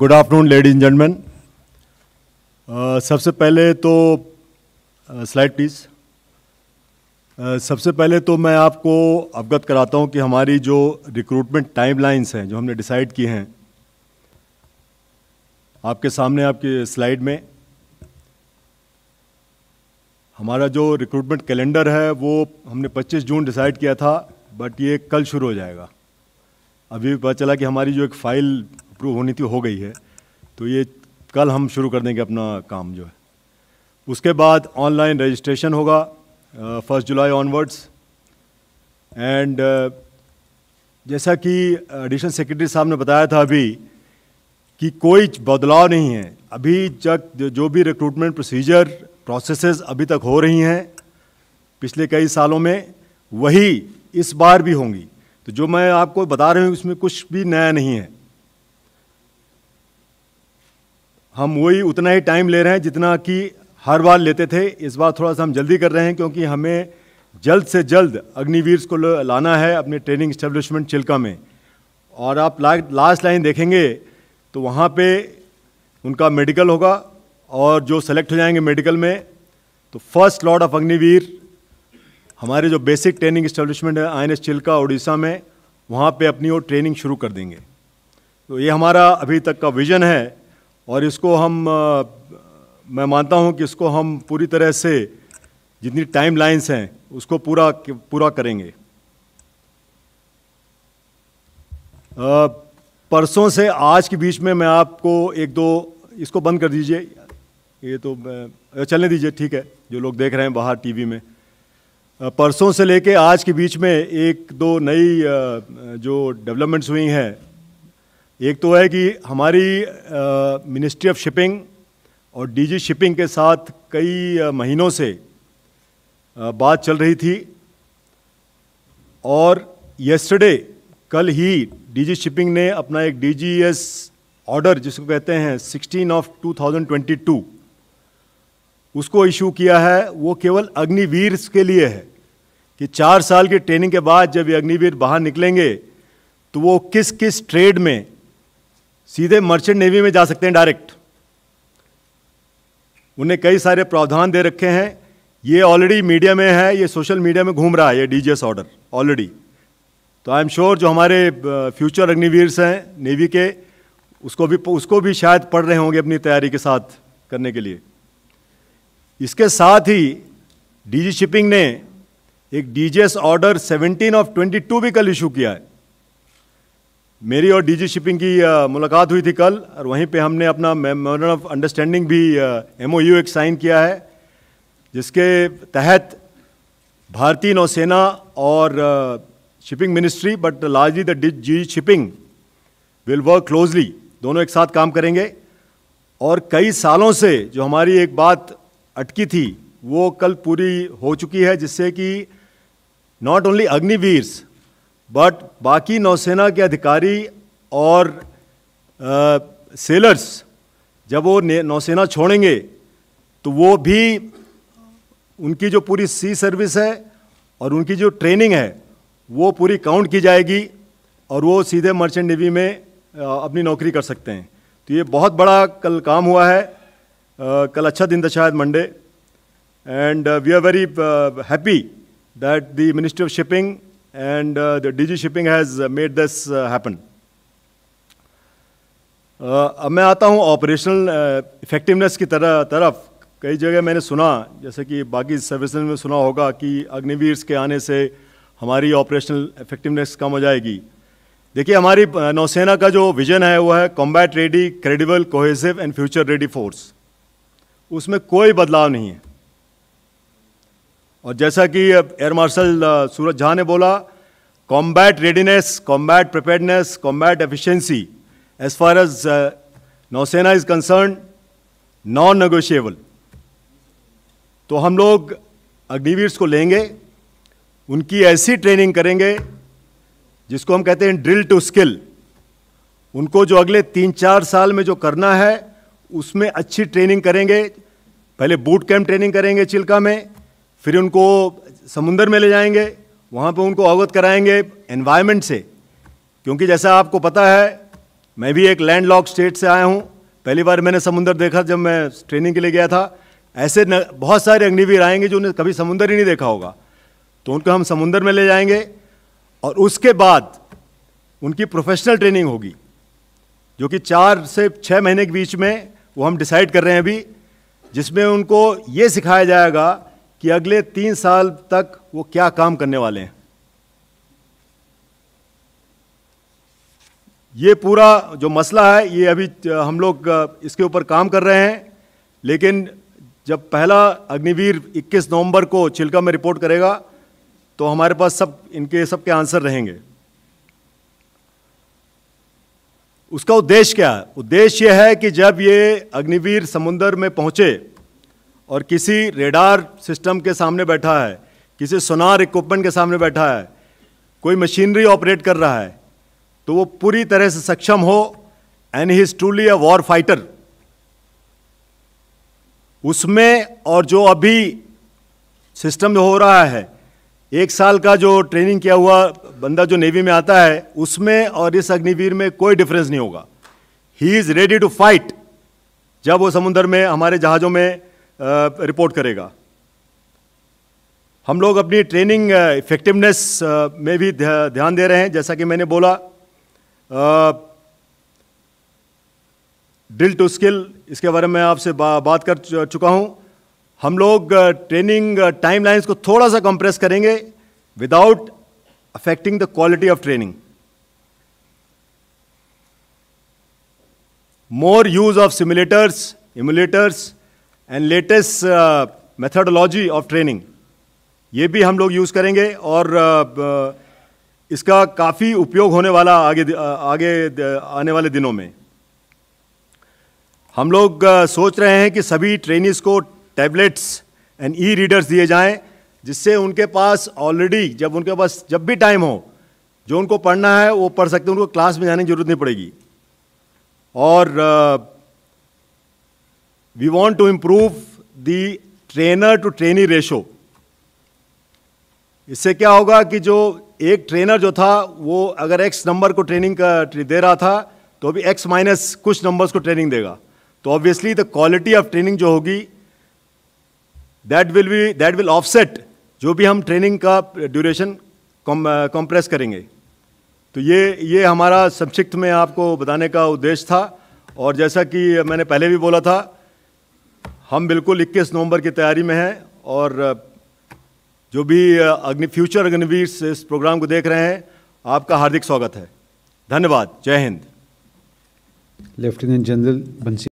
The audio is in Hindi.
Good afternoon ladies and gentleman सबसे पहले तो स्लाइड uh, प्लीज़ uh, सबसे पहले तो मैं आपको अवगत कराता हूं कि हमारी जो रिक्रूटमेंट टाइमलाइंस हैं जो हमने डिसाइड की हैं आपके सामने आपके स्लाइड में हमारा जो रिक्रूटमेंट कैलेंडर है वो हमने 25 जून डिसाइड किया था बट ये कल शुरू हो जाएगा अभी पता चला कि हमारी जो एक फ़ाइल अप्रूव होनी थी हो गई है तो ये कल हम शुरू कर देंगे अपना काम जो है उसके बाद ऑनलाइन रजिस्ट्रेशन होगा फर्स्ट जुलाई ऑनवर्ड्स एंड जैसा कि एडिशनल सेक्रेटरी साहब ने बताया था अभी कि कोई बदलाव नहीं है अभी तक जो भी रिक्रूटमेंट प्रोसीजर प्रोसेसेस अभी तक हो रही हैं पिछले कई सालों में वही इस बार भी होंगी तो जो मैं आपको बता रहे हूँ उसमें कुछ भी नया नहीं है हम वही उतना ही टाइम ले रहे हैं जितना कि हर बार लेते थे इस बार थोड़ा सा हम जल्दी कर रहे हैं क्योंकि हमें जल्द से जल्द अग्निवीर को लाना है अपने ट्रेनिंग स्टेब्लिशमेंट चिल्का में और आप ला, लास्ट लाइन देखेंगे तो वहाँ पे उनका मेडिकल होगा और जो सेलेक्ट हो जाएंगे मेडिकल में तो फर्स्ट लॉर्ड ऑफ अग्निवीर हमारे जो बेसिक ट्रेनिंग इस्टेब्लिशमेंट है I N S Chilka Orissa में वहाँ पे अपनी वो ट्रेनिंग शुरू कर देंगे तो ये हमारा अभी तक का विज़न है और इसको हम आ, मैं मानता हूँ कि इसको हम पूरी तरह से जितनी टाइम लाइन्स हैं उसको पूरा पूरा करेंगे परसों से आज के बीच में मैं आपको एक दो इसको बंद कर दीजिए ये तो चलने दीजिए ठीक है जो लोग देख रहे हैं बाहर टीवी में परसों से लेके आज के बीच में एक दो नई जो डेवलपमेंट्स हुई हैं एक तो है कि हमारी मिनिस्ट्री ऑफ शिपिंग और डीजी शिपिंग के साथ कई महीनों से बात चल रही थी और यस्टरडे कल ही डीजी शिपिंग ने अपना एक डीजीएस ऑर्डर जिसको कहते हैं 16 ऑफ 2022 उसको इशू किया है वो केवल अग्निवीर के लिए है कि चार साल की ट्रेनिंग के बाद जब ये अग्निवीर बाहर निकलेंगे तो वो किस किस ट्रेड में सीधे मर्चेंट नेवी में जा सकते हैं डायरेक्ट उन्हें कई सारे प्रावधान दे रखे हैं ये ऑलरेडी मीडिया में है ये सोशल मीडिया में घूम रहा है ये डीजीएस ऑर्डर ऑलरेडी तो आई एम श्योर जो हमारे फ्यूचर अग्निवीर्स हैं नेवी के उसको भी उसको भी शायद पढ़ रहे होंगे अपनी तैयारी के साथ करने के लिए इसके साथ ही डीजी शिपिंग ने एक डीजीएस ऑर्डर 17 ऑफ 22 भी कल इशू किया है मेरी और डीजी शिपिंग की मुलाकात हुई थी कल और वहीं पे हमने अपना मेमोरेंडम ऑफ अंडरस्टैंडिंग भी एम एक साइन किया है जिसके तहत भारतीय नौसेना और shipping ministry but largely the G shipping will work closely दोनों एक साथ काम करेंगे और कई सालों से जो हमारी एक बात अटकी थी वो कल पूरी हो चुकी है जिससे कि नॉट ओनली अग्निवीर्स बट बाकी नौसेना के अधिकारी और आ, सेलर्स जब वो नौसेना छोड़ेंगे तो वो भी उनकी जो पूरी सी सर्विस है और उनकी जो ट्रेनिंग है वो पूरी काउंट की जाएगी और वो सीधे मर्चेंट नेवी में अपनी नौकरी कर सकते हैं तो ये बहुत बड़ा कल काम हुआ है कल अच्छा दिन था शायद Monday and we are very happy that the Ministry of Shipping and uh, the DG Shipping has uh, made this uh, happen. Uh, अब मैं आता हूँ ऑपरेशनल इफेक्टिवनेस uh, की तरह तरफ कई जगह मैंने सुना जैसे कि बाकी सर्विस में सुना होगा कि अग्निवीर के आने से हमारी ऑपरेशनल इफेक्टिवनेस कम हो जाएगी देखिए हमारी नौसेना का जो विजन है वो है combat ready credible cohesive and future ready force उसमें कोई बदलाव नहीं है और जैसा कि एयर मार्शल सूरज झा ने बोला combat readiness combat preparedness combat efficiency as far as नौसेना इज कंसर्न नॉन negotiable तो हम लोग अग्निवीर्स को लेंगे उनकी ऐसी ट्रेनिंग करेंगे जिसको हम कहते हैं ड्रिल टू स्किल उनको जो अगले तीन चार साल में जो करना है उसमें अच्छी ट्रेनिंग करेंगे पहले बूट कैंप ट्रेनिंग करेंगे चिल्का में फिर उनको समुंदर में ले जाएंगे वहाँ पर उनको अवगत कराएंगे एनवायरमेंट से क्योंकि जैसा आपको पता है मैं भी एक लैंड लॉक स्टेट से आया हूँ पहली बार मैंने समुंदर देखा जब मैं ट्रेनिंग के लिए गया था ऐसे न, बहुत सारे अग्निवीर आएंगे जो उन्हें कभी समुंदर ही नहीं देखा होगा तो उनको हम समुंदर में ले जाएंगे और उसके बाद उनकी प्रोफेशनल ट्रेनिंग होगी जो कि चार से छः महीने के बीच में वो हम डिसाइड कर रहे हैं अभी जिसमें उनको ये सिखाया जाएगा कि अगले तीन साल तक वो क्या काम करने वाले हैं ये पूरा जो मसला है ये अभी हम लोग इसके ऊपर काम कर रहे हैं लेकिन जब पहला अग्निवीर 21 नवंबर को छिलका में रिपोर्ट करेगा तो हमारे पास सब इनके सबके आंसर रहेंगे उसका उद्देश्य क्या है उद्देश्य यह है कि जब ये अग्निवीर समुद्र में पहुंचे और किसी रेडार सिस्टम के सामने बैठा है किसी सोनार इक्विपमेंट के सामने बैठा है कोई मशीनरी ऑपरेट कर रहा है तो वो पूरी तरह से सक्षम हो and he is truly a war fighter उसमें और जो अभी सिस्टम हो रहा है एक साल का जो ट्रेनिंग किया हुआ बंदा जो नेवी में आता है उसमें और इस अग्निवीर में कोई डिफरेंस नहीं होगा he is ready to fight जब वो समुद्र में हमारे जहाज़ों में रिपोर्ट करेगा हम लोग अपनी ट्रेनिंग इफेक्टिवनेस में भी ध्यान दे रहे हैं जैसा कि मैंने बोला ड्रिल टू स्किल इसके बारे में आपसे बा, बात कर चुका हूं हम लोग ट्रेनिंग टाइमलाइंस को थोड़ा सा कंप्रेस करेंगे without affecting the quality of training more use of simulators emulators, and latest methodology of training ये भी हम लोग यूज़ करेंगे और uh, uh इसका काफ़ी उपयोग होने वाला आगे uh, आगे uh, आने वाले दिनों में हम लोग सोच रहे हैं कि सभी ट्रेनिस को टैबलेट्स एंड ई रीडर्स दिए जाएं जिससे उनके पास ऑलरेडी जब उनके पास जब भी टाइम हो जो उनको पढ़ना है वो पढ़ सकते हैं उनको क्लास में जाने की जरूरत नहीं पड़ेगी और we want to improve the trainer to trainee ratio. इससे क्या होगा कि जो एक ट्रेनर जो था वो अगर एक्स नंबर को ट्रेनिंग का दे रहा था तो अभी एक्स माइनस कुछ नंबर्स को ट्रेनिंग देगा तो obviously the quality of training जो होगी that will be that will offset जो भी हम ट्रेनिंग का ड्यूरेशन कंप्रेस करेंगे तो ये ये हमारा संक्षिप्त में आपको बताने का उद्देश्य था और जैसा कि मैंने पहले भी बोला था हम बिल्कुल 21 नवंबर की तैयारी में हैं और जो भी अग्नि फ्यूचर अग्निवीर इस प्रोग्राम को देख रहे हैं आपका हार्दिक स्वागत है धन्यवाद जय हिंद लेफ्टिनेंट जनरल बंसी